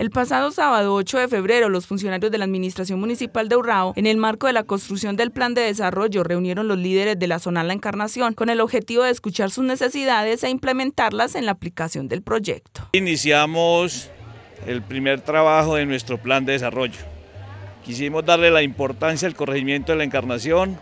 El pasado sábado 8 de febrero, los funcionarios de la Administración Municipal de Urrao, en el marco de la construcción del Plan de Desarrollo, reunieron los líderes de la zona La Encarnación con el objetivo de escuchar sus necesidades e implementarlas en la aplicación del proyecto. Iniciamos el primer trabajo de nuestro Plan de Desarrollo. Quisimos darle la importancia al corregimiento de la Encarnación.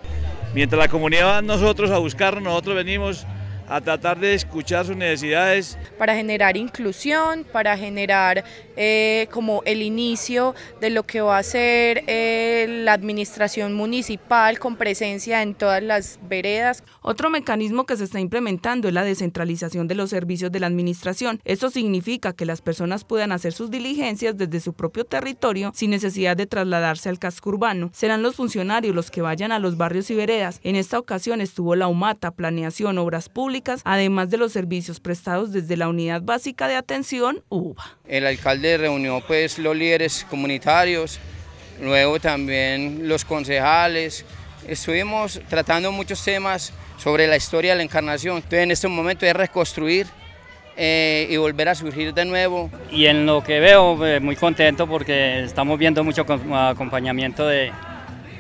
Mientras la comunidad va nosotros a buscar, nosotros venimos a tratar de escuchar sus necesidades. Para generar inclusión, para generar eh, como el inicio de lo que va a ser eh, la administración municipal con presencia en todas las veredas. Otro mecanismo que se está implementando es la descentralización de los servicios de la administración. Esto significa que las personas puedan hacer sus diligencias desde su propio territorio sin necesidad de trasladarse al casco urbano. Serán los funcionarios los que vayan a los barrios y veredas. En esta ocasión estuvo la UMATA, Planeación, Obras Públicas, además de los servicios prestados desde la Unidad Básica de Atención, UBA. El alcalde reunió pues los líderes comunitarios, luego también los concejales, estuvimos tratando muchos temas sobre la historia de la encarnación. Entonces en este momento es reconstruir eh, y volver a surgir de nuevo. Y en lo que veo, eh, muy contento porque estamos viendo mucho acompañamiento de,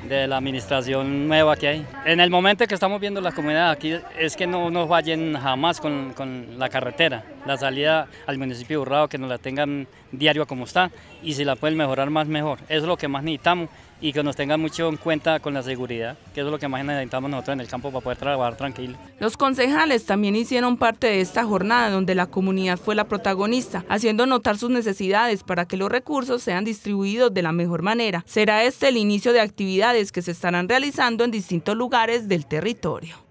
de la administración nueva que hay. En el momento que estamos viendo la comunidad aquí es que no nos vayan jamás con, con la carretera la salida al municipio de Burrado, que nos la tengan diario como está y si la pueden mejorar más, mejor. Eso es lo que más necesitamos y que nos tengan mucho en cuenta con la seguridad, que es lo que más necesitamos nosotros en el campo para poder trabajar tranquilo. Los concejales también hicieron parte de esta jornada donde la comunidad fue la protagonista, haciendo notar sus necesidades para que los recursos sean distribuidos de la mejor manera. Será este el inicio de actividades que se estarán realizando en distintos lugares del territorio.